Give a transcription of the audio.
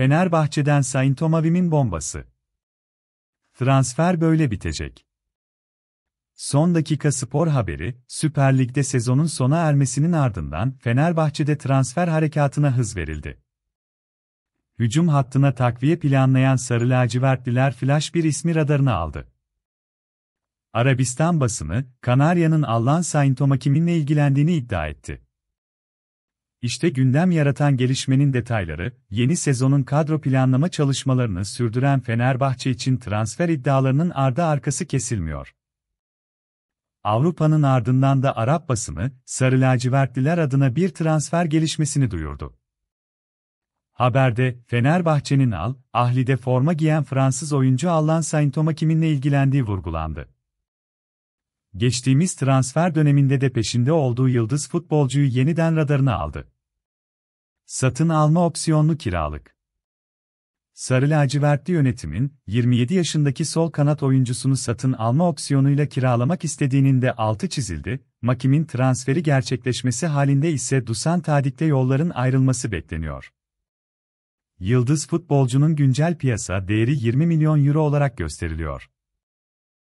Fenerbahçe'den Saintomavim'in bombası. Transfer böyle bitecek. Son dakika spor haberi, Süper Lig'de sezonun sona ermesinin ardından Fenerbahçe'de transfer harekatına hız verildi. Hücum hattına takviye planlayan Sarı Lacivertliler flash bir ismi radarına aldı. Arabistan basını, Kanarya'nın Allan Saintomakimin'le ilgilendiğini iddia etti. İşte gündem yaratan gelişmenin detayları, yeni sezonun kadro planlama çalışmalarını sürdüren Fenerbahçe için transfer iddialarının ardı arkası kesilmiyor. Avrupa'nın ardından da Arap basını, Sarı Lacivertliler adına bir transfer gelişmesini duyurdu. Haberde, Fenerbahçe'nin al, Ahli'de forma giyen Fransız oyuncu Allan Saint-Thomas ilgilendiği vurgulandı geçtiğimiz transfer döneminde de peşinde olduğu yıldız futbolcuyu yeniden radarına aldı. Satın alma opsiyonlu kiralık. Sarı lacivertli yönetimin, 27 yaşındaki sol kanat oyuncusunu satın alma opsiyonuyla kiralamak istediğinin de altı çizildi, Makim'in transferi gerçekleşmesi halinde ise Dusan Tadik'te yolların ayrılması bekleniyor. Yıldız futbolcunun güncel piyasa değeri 20 milyon euro olarak gösteriliyor.